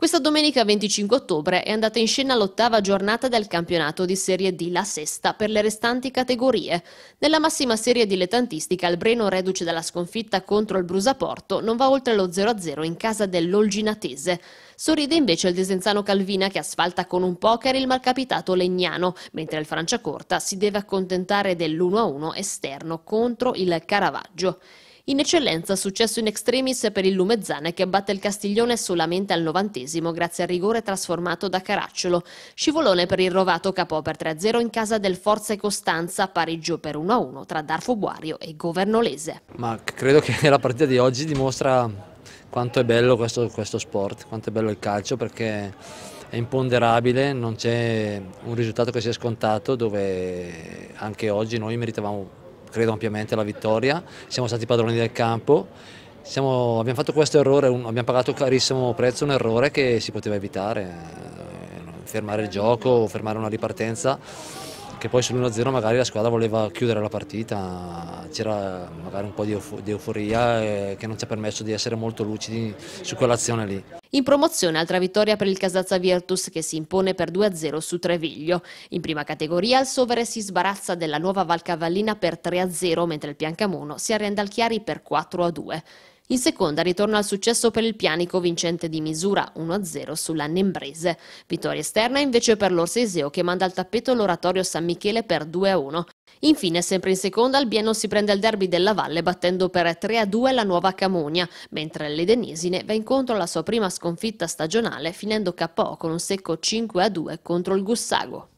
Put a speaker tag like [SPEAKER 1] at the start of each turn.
[SPEAKER 1] Questa domenica 25 ottobre è andata in scena l'ottava giornata del campionato di Serie D, la sesta, per le restanti categorie. Nella massima serie dilettantistica il Breno, reduce dalla sconfitta contro il Brusaporto, non va oltre lo 0-0 in casa dell'Olginatese. Sorride invece il Desenzano Calvina che asfalta con un poker il malcapitato Legnano, mentre il Franciacorta si deve accontentare dell'1-1 esterno contro il Caravaggio. In eccellenza successo in extremis per il Lumezzane che batte il Castiglione solamente al novantesimo grazie al rigore trasformato da Caracciolo. Scivolone per il Rovato capò per 3-0 in casa del Forza e Costanza, pareggio per 1-1 tra Darfo Buario e Governolese.
[SPEAKER 2] Ma credo che la partita di oggi dimostra quanto è bello questo, questo sport, quanto è bello il calcio perché è imponderabile, non c'è un risultato che sia scontato dove anche oggi noi meritavamo credo ampiamente la vittoria, siamo stati padroni del campo, siamo, abbiamo fatto questo errore, un, abbiamo pagato carissimo prezzo un errore che si poteva evitare, eh, fermare il gioco, fermare una ripartenza che poi sull'1-0 magari la squadra voleva chiudere la partita, c'era magari un po' di, eufo di euforia che non ci ha permesso di essere molto lucidi su quell'azione lì.
[SPEAKER 1] In promozione altra vittoria per il Casazza Virtus che si impone per 2-0 su Treviglio. In prima categoria il Sovere si sbarazza della nuova Valcavallina per 3-0 mentre il Piancamuno si arrende al Chiari per 4-2. In seconda ritorno al successo per il Pianico vincente di misura 1-0 sulla Nembrese. Vittoria esterna invece per l'Orseseo che manda al tappeto l'oratorio San Michele per 2-1. Infine, sempre in seconda, il Bienno si prende il derby della Valle battendo per 3-2 la Nuova Camonia, mentre l'Edenesine va incontro alla sua prima sconfitta stagionale finendo KO con un secco 5-2 contro il Gussago.